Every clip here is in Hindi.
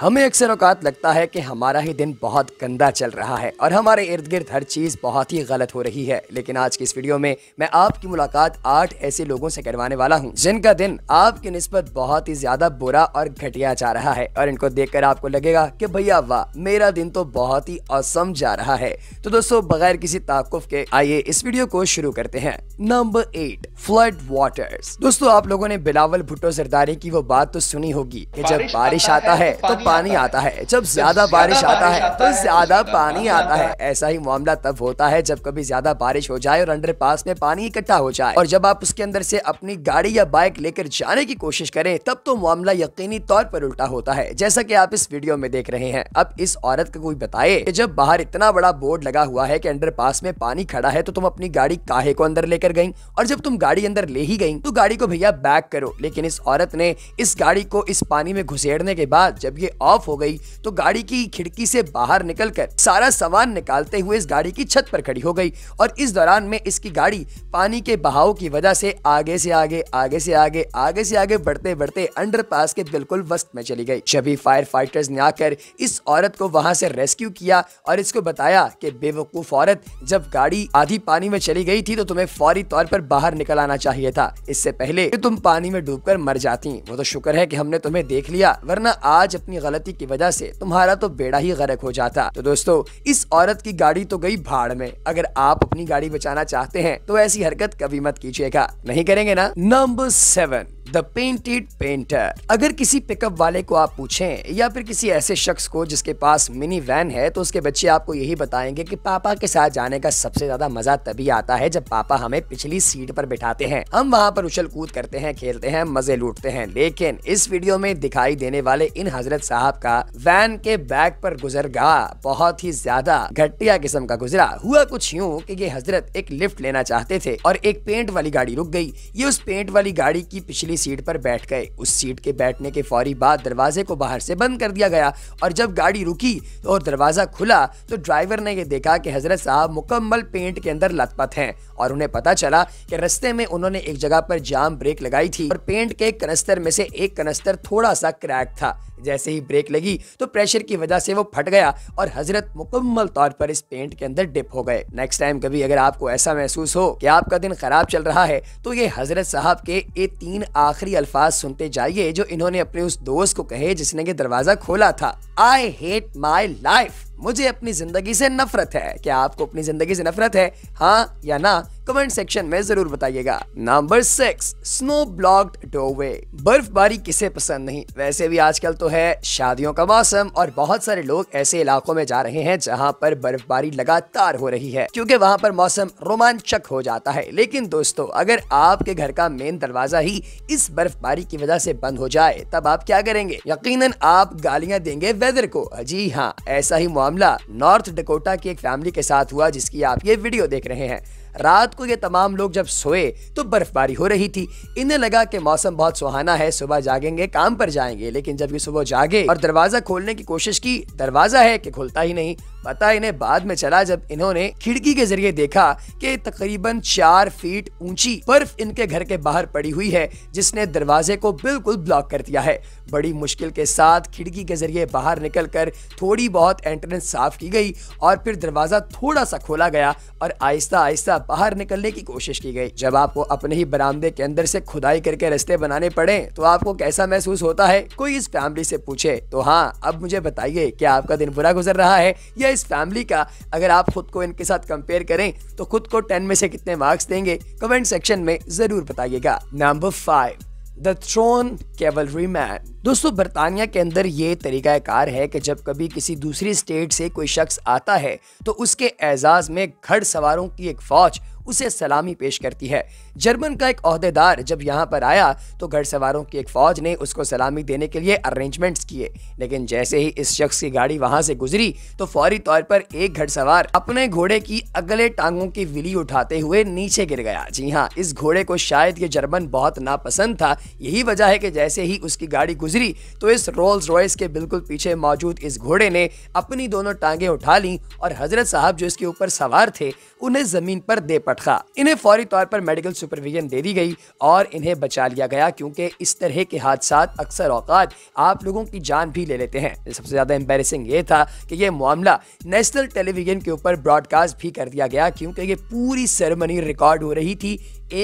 हमें अक्सर औकात लगता है कि हमारा ही दिन बहुत गंदा चल रहा है और हमारे इर्द गिर्द हर चीज़ बहुत ही गलत हो रही है लेकिन आज की इस वीडियो में मैं आपकी मुलाकात आठ ऐसे लोगों से करवाने वाला हूं जिनका दिन आपके नस्बत बहुत ही ज़्यादा बुरा और घटिया जा रहा है और इनको देखकर आपको लगेगा कि भैया वाह मेरा दिन तो बहुत ही असम जा रहा है तो दोस्तों बगैर किसी ताकुफ के आइए इस वीडियो को शुरू करते हैं नंबर एट फ्लड वाटर दोस्तों आप लोगों ने बिलावल भुट्टो सरदारी की वो बात तो सुनी होगी की जब बारिश आता है तो पानी आता है जब ज्यादा बारिश आता है तो ज्यादा पानी आता है ऐसा ही मामला तब होता है जब कभी ज्यादा बारिश हो जाए और अंडर पास में पानी इकट्ठा हो जाए और जब आप उसके अंदर ऐसी अपनी गाड़ी या बाइक लेकर जाने की कोशिश करें तब तो मामला यकीनी तौर पर उल्टा होता है जैसा की आप इस वीडियो में देख रहे हैं अब इस औरत को कोई बताए की जब बाहर इतना बड़ा बोर्ड लगा हुआ है की अंडर पास में पानी खड़ा है तो तुम अपनी गाड़ी काहे को अंदर लेकर गयी और जब तुम गाड़ी अंदर ले ही गयी तो गाड़ी को भैया बैक करो लेकिन इस औरत ने इस गाड़ी को इस पानी में घुसेड़ने के बाद जब ये ऑफ हो गई तो गाड़ी की खिड़की से बाहर निकलकर सारा सामान निकालते हुए इस गाड़ी की छत पर खड़ी हो गई और इस दौरान में इसकी गाड़ी पानी के बहाव की वजह से आगे से आगे आगे से आगे आगे से आगे बढ़ते बढ़ते पास के बिल्कुल वस्त में चली गई सभी फायर फाइटर्स ने आकर इस औरत को वहां से रेस्क्यू किया और इसको बताया कि बेवकूफ औरत जब गाड़ी आधी पानी में चली गई थी तो तुम्हें फौरी तौर पर बाहर निकल आना चाहिए था इससे पहले कि तुम पानी में डूबकर मर जाती वो तो शुक्र है कि हमने तुम्हें देख लिया वरना आज अपनी गलती की वजह से तुम्हारा तो बेड़ा ही गर्क हो जाता तो दोस्तों इस औरत की गाड़ी तो गई भाड़ में अगर आप अपनी गाड़ी बचाना चाहते हैं तो ऐसी हरकत कभी मत कीजिएगा नहीं करेंगे ना number seven the painted painter अगर किसी पिकअप वाले को आप पूछें या फिर किसी ऐसे शख्स को जिसके पास मिनी वैन है तो उसके बच्चे आपको यही बताएंगे कि पापा के साथ जाने का सबसे ज्यादा मजा तभी आता है जब पापा हमें पिछली सीट पर बिठाते हैं हम वहाँ पर उछल कूद करते हैं खेलते हैं मजे लूटते हैं लेकिन इस वीडियो में दिखाई देने वाले इन हजरत साहब का वैन के बैग पर गुजरगा बहुत ही ज्यादा घटिया किस्म का गुजरा हुआ कुछ यूँ कि ये हजरत एक लिफ्ट लेना चाहते थे और एक पेंट वाली गाड़ी रुक गई ये उस पेंट वाली गाड़ी की पिछली की सीट पर बैठ गए उस सीट के बैठने के फौरी बाद दरवाजे को बाहर से बंद कर दिया गया और जब गाड़ी रुकी और दरवाज़ा खुला तो ड्राइवर ने यह देखा कि हज़रत साहब मुकम्मल पेंट के अंदर लथपथ हैं और उन्हें पता चला कि रस्ते में उन्होंने एक जगह पर जाम ब्रेक लगाई थी और पेंट के कनस्तर में से एक कनस्तर थोड़ा सा क्रैक था जैसे ही ब्रेक लगी तो प्रेशर की वजह से वो फट गया और हजरत मुकम्मल तौर पर इस पेंट के अंदर डिप हो गए नेक्स्ट टाइम कभी अगर आपको ऐसा महसूस हो कि आपका दिन खराब चल रहा है तो ये हजरत साहब के ये तीन आ आखिरी अल्फाज सुनते जाइए जो इन्होंने अपने उस दोस्त को कहे जिसने कि दरवाजा खोला था आई हेट माई लाइफ मुझे अपनी ज़िंदगी से नफरत है क्या आपको अपनी ज़िंदगी से नफरत है हाँ या ना कमेंट सेक्शन में ज़रूर बताइएगा नंबर सिक्स स्नो ब्लॉक्ड डोवे बर्फबारी किसे पसंद नहीं वैसे भी आजकल तो है शादियों का मौसम और बहुत सारे लोग ऐसे इलाकों में जा रहे हैं जहाँ पर बर्फबारी लगातार हो रही है क्योंकि वहाँ पर मौसम रोमांचक हो जाता है लेकिन दोस्तों अगर आपके घर का मेन दरवाजा ही इस बर्फबारी की वजह से बंद हो जाए तब आप क्या करेंगे यकीन आप गालियाँ देंगे वेदर को जी हाँ ऐसा ही मामला नॉर्थ डकोटा की एक फैमिली के साथ हुआ जिसकी आप ये वीडियो देख रहे हैं रात को ये तमाम लोग जब सोए तो बर्फबारी हो रही थी इन्हें लगा कि मौसम बहुत सुहाना है सुबह जागेंगे काम पर जाएंगे लेकिन जब ये सुबह जागे और दरवाजा खोलने की कोशिश की दरवाजा है कि खुलता ही नहीं पता इन्हें बाद में चला जब इन्होंने खिड़की के जरिए देखा कि तकरीबन चार फीट ऊंची बर्फ इनके घर के बाहर पड़ी हुई है जिसने दरवाजे को बिल्कुल ब्लॉक कर दिया है बड़ी मुश्किल के साथ खिड़की के जरिए बाहर निकल कर थोड़ी बहुत एंट्रेंस साफ की गई और फिर दरवाजा थोड़ा सा खोला गया और आहिस्ता आहिस्ता बाहर निकलने की कोशिश की गई जब आपको अपने ही बरामदे के अंदर से खुदाई करके रास्ते बनाने पड़े तो आपको कैसा महसूस होता है कोई इस फैमिली से पूछे तो हाँ अब मुझे बताइए क्या आपका दिन बुरा गुजर रहा है या है इस फैमिली का अगर आप खुद को इनके साथ कंपेयर करें तो खुद को टेन में से कितने मार्क्स देंगे कमेंट सेक्शन में ज़रूर बताइएगा number five the thrown cavalry man दोस्तों बरतानिया के अंदर ये तरीक़ाकार है कि जब कभी किसी दूसरी स्टेट से कोई शख्स आता है तो उसके एजाज़ में घड़ सवारों की एक फ़ौज उसे सलामी पेश करती है जर्मन का एक अहदेदार जब यहाँ पर आया तो घर सवारों की एक फ़ौज ने उसको सलामी देने के लिए अरेंजमेंट्स किए लेकिन जैसे ही इस शख्स की गाड़ी वहाँ से गुजरी तो फौरी तौर पर एक घर सवार अपने घोड़े की अगले टांगों की विली उठाते हुए नीचे गिर गया जी हाँ इस घोड़े को शायद ये जर्मन बहुत नापसंद था यही वजह है कि जैसे ही उसकी गाड़ी गुजरी तो इस रोल्स रॉयस के बिल्कुल पीछे मौजूद इस घोड़े ने अपनी दोनों टांगे उठा ली और हजरत साहब जो इसके ऊपर सवार थे उन्हें जमीन पर दे पटखा इन्हें फौरी तौर पर मेडिकल सुपरविजन दे दी गई और इन्हें बचा लिया गया क्योंकि इस तरह के हादसा अक्सर औकात आप लोगों की जान भी ले लेते हैं सबसे ज्यादा एम्बेसिंग ये था कि यह मामला नेशनल टेलीविजन के ऊपर ब्रॉडकास्ट भी कर दिया गया क्योंकि ये पूरी सेरेमनी रिकॉर्ड हो रही थी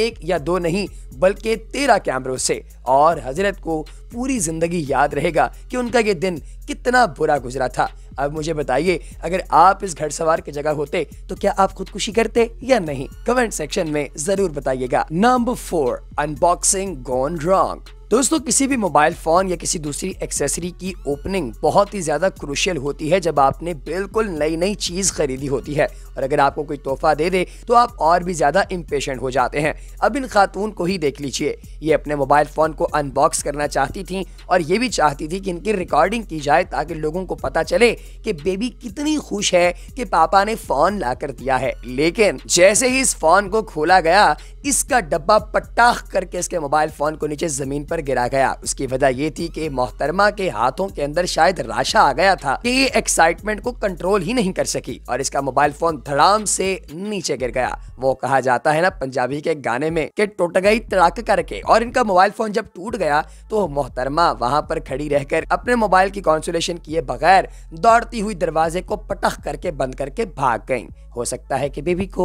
एक या दो नहीं बल्कि तेरह कैमरों से और हजरत को पूरी ज़िंदगी याद रहेगा कि उनका ये दिन कितना बुरा गुजरा था अब मुझे बताइए अगर आप इस घर सवार की जगह होते तो क्या आप खुदकुशी करते या नहीं कमेंट सेक्शन में जरूर बताइएगा number four unboxing gone wrong दोस्तों किसी भी मोबाइल फ़ोन या किसी दूसरी एक्सेसरी की ओपनिंग बहुत ही ज़्यादा क्रूशियल होती है जब आपने बिल्कुल नई नई चीज़ खरीदी होती है और अगर आपको कोई तोहफा दे दे तो आप और भी ज़्यादा इम्पेशेंट हो जाते हैं अब इन खातून को ही देख लीजिए ये अपने मोबाइल फ़ोन को अनबॉक्स करना चाहती थी और ये भी चाहती थी कि इनकी रिकॉर्डिंग की जाए ताकि लोगों को पता चले कि बेबी कितनी खुश है कि पापा ने फ़ोन ला दिया है लेकिन जैसे ही इस फ़ोन को खोला गया इसका डब्बा पट्टाख करके इसके मोबाइल फ़ोन को नीचे ज़मीन पर गिरा गया उसकी वजह यह थी कि मोहतरमा के हाथों के अंदर शायद राशा आ गया था कि ये एक्साइटमेंट को कंट्रोल ही नहीं कर सकी और इसका मोबाइल फ़ोन धड़ाम से नीचे गिर गया वो कहा जाता है ना पंजाबी के गाने में कि टूट गई तड़ाक करके और इनका मोबाइल फ़ोन जब टूट गया तो मोहतरमा वहाँ पर खड़ी रहकर अपने मोबाइल की कॉन्सुलेशन किए बगैर दौड़ती हुई दरवाजे को पटख करके बंद करके भाग गई हो सकता है कि बेबी को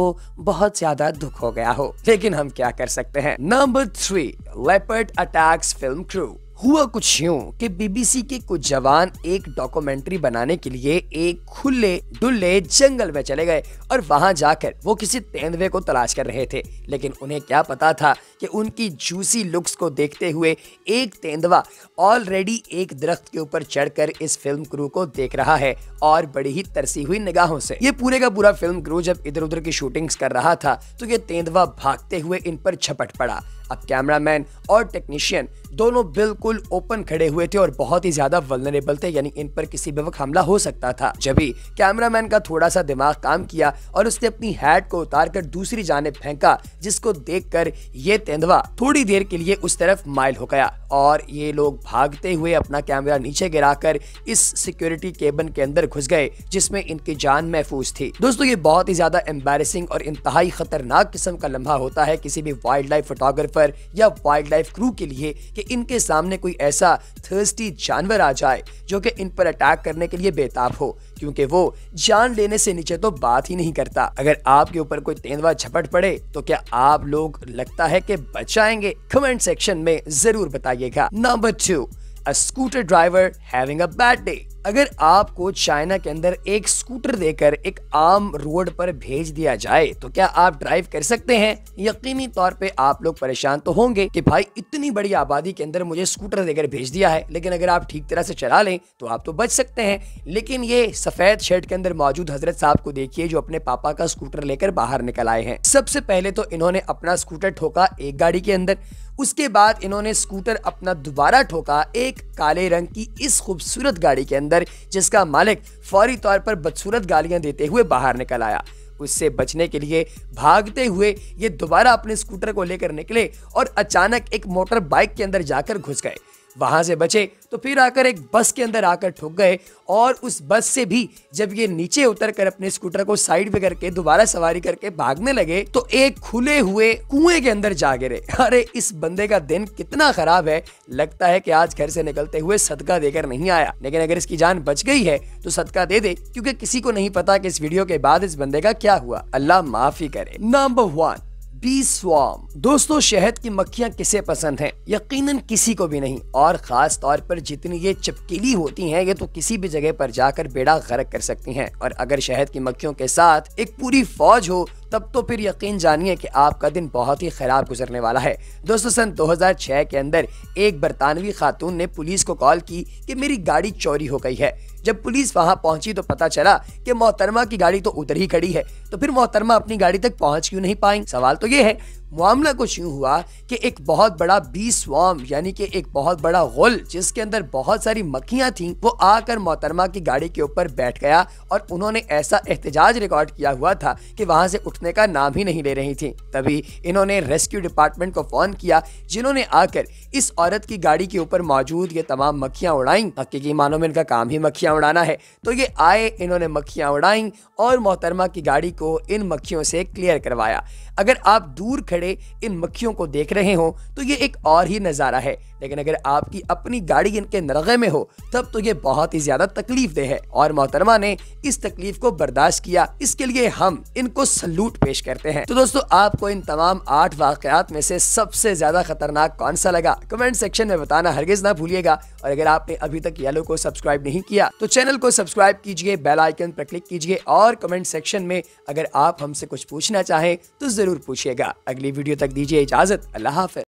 बहुत ज्यादा दुख हो गया हो लेकिन लेकिन हम क्या कर सकते हैं number three leopard attacks film crew हुआ कुछ यूं कि बीबीसी के कुछ जवान एक डॉक्यूमेंट्री बनाने के लिए एक खुले डुल्ले जंगल में चले गए और वहां जाकर वो किसी तेंदुए को तलाश कर रहे थे लेकिन उन्हें क्या पता था कि उनकी जूसी लुक्स को देखते हुए एक तेंदुआ ऑलरेडी एक दरख्त के ऊपर चढ़कर इस फिल्म क्रू को देख रहा है और बड़ी ही तरसी हुई निगाहों से ये पूरे का पूरा फिल्म क्रू जब इधर उधर की शूटिंग कर रहा था तो ये तेंदुआ भागते हुए इन पर छपट पड़ा अब कैमरामैन और टेक्नीशियन दोनों बिल्कुल ओपन खड़े हुए थे और बहुत ही ज्यादा वलनरेबल थे यानी इन पर किसी भी वक्त हमला हो सकता था जब ही कैमरामैन का थोड़ा सा दिमाग काम किया और उसने अपनी हैट को उतार कर दूसरी जानब फेंका जिसको देखकर ये तेंदवा थोड़ी देर के लिए उस तरफ माइल हो गया और ये लोग भागते हुए अपना कैमरा नीचे गिराकर इस सिक्योरिटी केबन के अंदर घुस गए जिसमें इनकी जान महफूज थी दोस्तों ये बहुत ही ज्यादा एम्बेसिंग और इंतहाई खतरनाक किस्म का लम्हा होता है किसी भी वाइल्ड लाइफ फोटोग्राफर या वाइल्ड लाइफ क्रू के लिए कि इनके सामने कोई ऐसा थर्स्टी जानवर आ जाए जो कि इन पर अटैक करने के लिए बेताब हो क्योंकि वो जान लेने से नीचे तो बात ही नहीं करता अगर आपके ऊपर कोई तेंदवा झपट पड़े तो क्या आप लोग लगता है कि बचाएंगे कमेंट सेक्शन में जरूर बताइए लगेगा number two a scooter driver having a bad day अगर आपको चाइना के अंदर एक स्कूटर देकर एक आम रोड पर भेज दिया जाए तो क्या आप ड्राइव कर सकते हैं यकीनी तौर पे आप लोग परेशान तो होंगे कि भाई इतनी बड़ी आबादी के अंदर मुझे स्कूटर देकर भेज दिया है लेकिन अगर आप ठीक तरह से चला लें तो आप तो बच सकते हैं लेकिन ये सफेद शर्ट के अंदर मौजूद हजरत साहब को देखिए जो अपने पापा का स्कूटर लेकर बाहर निकल आए हैं सबसे पहले तो इन्होंने अपना स्कूटर ठोका एक गाड़ी के अंदर उसके बाद इन्होंने स्कूटर अपना दोबारा ठोका एक काले रंग की इस खूबसूरत गाड़ी के अंदर जिसका मालिक फौरी तौर पर बदसूरत गालियां देते हुए बाहर निकल आया उससे बचने के लिए भागते हुए ये दोबारा अपने स्कूटर को लेकर निकले और अचानक एक मोटर बाइक के अंदर जाकर घुस गए वहाँ से बचे तो फिर आकर एक बस के अंदर आकर ठुक गए और उस बस से भी जब ये नीचे उतर कर अपने स्कूटर को साइड पे करके दोबारा सवारी करके भागने लगे तो एक खुले हुए कुएं के अंदर जा गिरे अरे इस बंदे का दिन कितना खराब है लगता है कि आज घर से निकलते हुए सदका देकर नहीं आया लेकिन अगर इसकी जान बच गई है तो सदका दे दे क्यूँकी किसी को नहीं पता की इस वीडियो के बाद इस बंदे का क्या हुआ अल्लाह माफी करे नंबर वन बी स्वाम दोस्तों शहद की मक्खियाँ किसे पसंद हैं यकीनन किसी को भी नहीं और खास तौर पर जितनी ये चपकीली होती हैं ये तो किसी भी जगह पर जाकर बेड़ा गर्क कर सकती हैं और अगर शहद की मक्खियों के साथ एक पूरी फौज हो तब तो फिर यकीन जानिए कि आपका दिन बहुत ही ख़राब गुजरने वाला है दोस्तों सन 2006 के अंदर एक बरतानवी खातून ने पुलिस को कॉल की कि मेरी गाड़ी चोरी हो गई है जब पुलिस वहां पहुंची तो पता चला कि मोहतरमा की गाड़ी तो उतर ही खड़ी है तो फिर मोहतरमा अपनी गाड़ी तक पहुंच क्यों नहीं पाएंगे सवाल तो ये है मामला कुछ यूँ हुआ कि एक बहुत बड़ा बी स्वाम यानी कि एक बहुत बड़ा गुल जिसके अंदर बहुत सारी मक्खियाँ थीं वो आकर मोहतरमा की गाड़ी के ऊपर बैठ गया और उन्होंने ऐसा एहतजाज रिकॉर्ड किया हुआ था कि वहाँ से उठने का नाम ही नहीं ले रही थी तभी इन्होंने रेस्क्यू डिपार्टमेंट को फ़ोन किया जिन्होंने आकर इस औरत की गाड़ी के ऊपर मौजूद ये तमाम मक्खियाँ उड़ाई हकीकी मानो में इनका काम ही मक्खियाँ उड़ाना है तो ये आए इन्होंने मक्खियाँ उड़ाई और मोहतरमा की गाड़ी को इन मक्खियों से क्लियर करवाया अगर आप दूर खड़े खड़े इन मक्खियों को देख रहे हो तो ये एक और ही नज़ारा है लेकिन अगर आपकी अपनी गाड़ी इनके नरगे में हो तब तो ये बहुत ही ज्यादा तकलीफ दे है और मोहतरमा ने इस तकलीफ को बर्दाश्त किया इसके लिए हम इनको सल्यूट पेश करते हैं तो दोस्तों आपको इन तमाम आठ वाकयात में से सबसे ज्यादा खतरनाक कौन सा लगा कमेंट सेक्शन में बताना हरगिज ना भूलिएगा और अगर आपने अभी तक येलो को सब्सक्राइब नहीं किया तो चैनल को सब्सक्राइब कीजिए बेल आइकन पर क्लिक कीजिए और कमेंट सेक्शन में अगर आप हमसे कुछ पूछना चाहें तो जरूर पूछिएगा अगली वीडियो तक दीजिए इजाज़त अल्लाह हाफि